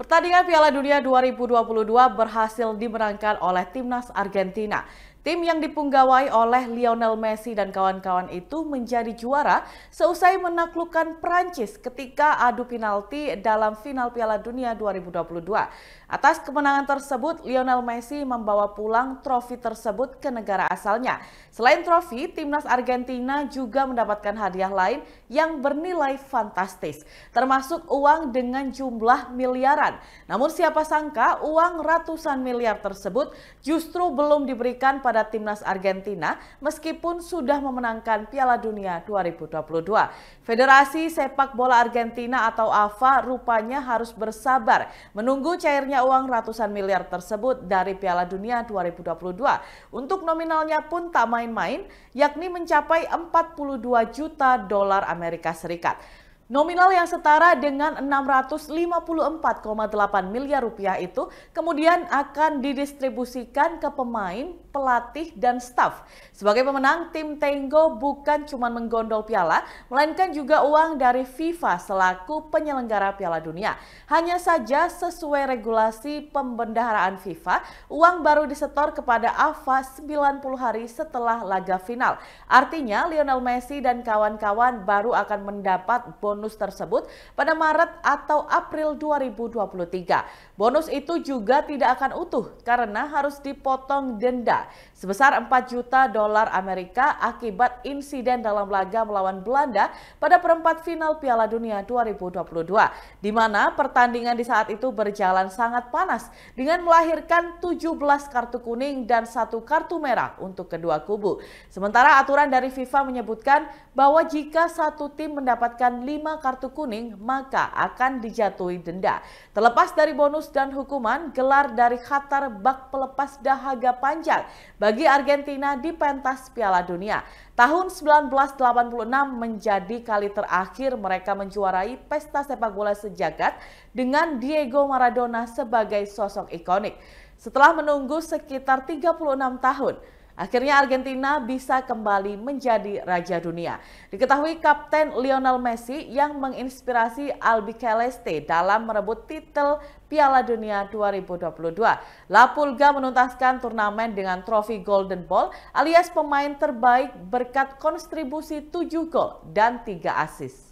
Pertandingan Piala Dunia 2022 berhasil dimenangkan oleh timnas Argentina Tim yang dipunggawai oleh Lionel Messi dan kawan-kawan itu menjadi juara seusai menaklukkan Prancis ketika adu penalti dalam final Piala Dunia 2022. Atas kemenangan tersebut, Lionel Messi membawa pulang trofi tersebut ke negara asalnya. Selain trofi, timnas Argentina juga mendapatkan hadiah lain yang bernilai fantastis, termasuk uang dengan jumlah miliaran. Namun siapa sangka uang ratusan miliar tersebut justru belum diberikan pada pada timnas Argentina meskipun sudah memenangkan Piala Dunia 2022. Federasi Sepak Bola Argentina atau AFA rupanya harus bersabar menunggu cairnya uang ratusan miliar tersebut dari Piala Dunia 2022. Untuk nominalnya pun tak main-main, yakni mencapai 42 juta dolar Amerika Serikat. Nominal yang setara dengan 654,8 miliar rupiah itu kemudian akan didistribusikan ke pemain, pelatih, dan staf. Sebagai pemenang, tim Tenggo bukan cuma menggondol piala, melainkan juga uang dari FIFA selaku penyelenggara Piala Dunia. Hanya saja sesuai regulasi pembendaharaan FIFA, uang baru disetor kepada AFA 90 hari setelah laga final. Artinya, Lionel Messi dan kawan-kawan baru akan mendapat bonus bonus tersebut pada Maret atau April 2023. Bonus itu juga tidak akan utuh karena harus dipotong denda sebesar 4 juta dolar Amerika akibat insiden dalam laga melawan Belanda pada perempat final Piala Dunia 2022 di mana pertandingan di saat itu berjalan sangat panas dengan melahirkan 17 kartu kuning dan satu kartu merah untuk kedua kubu. Sementara aturan dari FIFA menyebutkan bahwa jika satu tim mendapatkan 5 5 kartu kuning maka akan dijatuhi denda. Terlepas dari bonus dan hukuman, gelar dari Qatar bak pelepas dahaga panjang bagi Argentina di pentas Piala Dunia. Tahun 1986 menjadi kali terakhir mereka menjuarai pesta sepak bola sejagat dengan Diego Maradona sebagai sosok ikonik. Setelah menunggu sekitar 36 tahun, Akhirnya Argentina bisa kembali menjadi raja dunia. Diketahui Kapten Lionel Messi yang menginspirasi Albi Celeste dalam merebut titel Piala Dunia 2022. La Pulga menuntaskan turnamen dengan trofi Golden Ball alias pemain terbaik berkat kontribusi 7 gol dan 3 assist.